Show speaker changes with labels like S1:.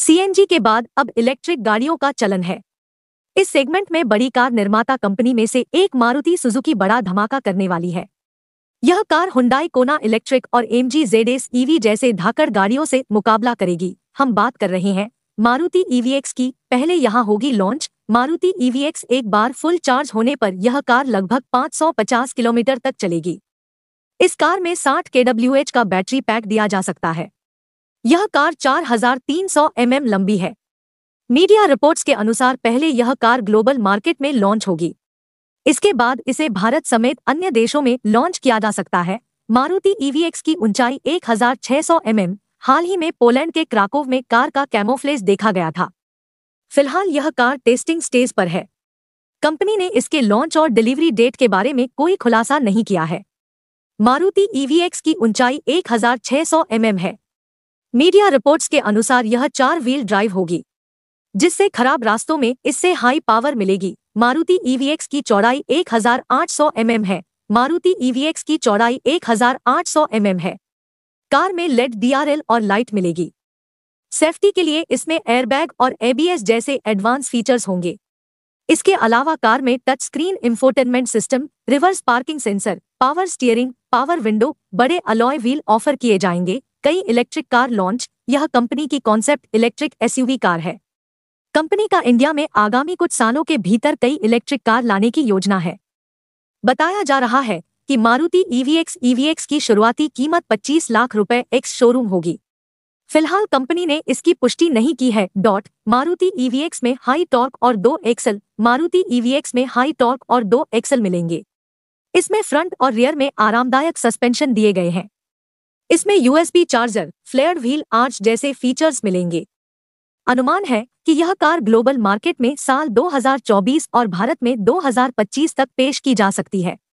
S1: CNG के बाद अब इलेक्ट्रिक गाड़ियों का चलन है इस सेगमेंट में बड़ी कार निर्माता कंपनी में से एक मारुति सुजुकी बड़ा धमाका करने वाली है यह कार हुंडाई कोना इलेक्ट्रिक और एम जी जेड ईवी जैसे धाकड़ गाड़ियों से मुकाबला करेगी हम बात कर रहे हैं मारुति ईवीएक्स e की पहले यहाँ होगी लॉन्च मारुति ईवीएक्स e एक बार फुल चार्ज होने पर यह कार लगभग 550 किलोमीटर तक चलेगी इस कार में 60 के का बैटरी पैक दिया जा सकता है यह कार 4,300 mm लंबी है मीडिया रिपोर्ट्स के अनुसार पहले यह कार ग्लोबल मार्केट में लॉन्च होगी इसके बाद इसे भारत समेत अन्य देशों में लॉन्च किया जा सकता है मारुति ईवीएक्स e की ऊंचाई 1,600 सौ mm, हाल ही में पोलैंड के क्राकोव में कार का कैमोफ्लेज देखा गया था फिलहाल यह कार टेस्टिंग स्टेज पर है कंपनी ने इसके लॉन्च और डिलीवरी डेट के बारे में कोई खुलासा नहीं किया है मारुति ईवीएक्स e की ऊंचाई 1,600 mm है मीडिया रिपोर्ट्स के अनुसार यह चार व्हील ड्राइव होगी जिससे खराब रास्तों में इससे हाई पावर मिलेगी मारुति ईवीएक्स e की चौड़ाई 1800 mm है मारुति ईवीएक्स e की चौड़ाई 1800 mm है कार में लेड डीआरएल और लाइट मिलेगी सेफ्टी के लिए इसमें एयरबैग और एबीएस जैसे एडवांस फीचर्स होंगे इसके अलावा कार में touch screen infotainment system reverse parking sensor power steering power window बड़े अलॉय व्हील ऑफर किए जाएंगे कई इलेक्ट्रिक कार लॉन्च यह कंपनी की कॉन्सेप्ट इलेक्ट्रिक एसयूवी कार है कंपनी का इंडिया में आगामी कुछ सालों के भीतर कई इलेक्ट्रिक कार लाने की योजना है बताया जा रहा है कि Maruti EVX e EVX e की शुरुआती कीमत 25 लाख रुपए एक्स शोरूम होगी फिलहाल कंपनी ने इसकी पुष्टि नहीं की है डॉट मारुति ईवीएक्स e में हाई टॉर्क और दो एक्सल मारुति ईवीएक्स में हाई टॉर्क और दो एक्सल मिलेंगे इसमें फ्रंट और रियर में आरामदायक सस्पेंशन दिए गए हैं इसमें USB charger flare wheel arch जैसे फीचर्स मिलेंगे अनुमान है कि यह कार ग्लोबल मार्केट में साल 2024 और भारत में 2025 तक पेश की जा सकती है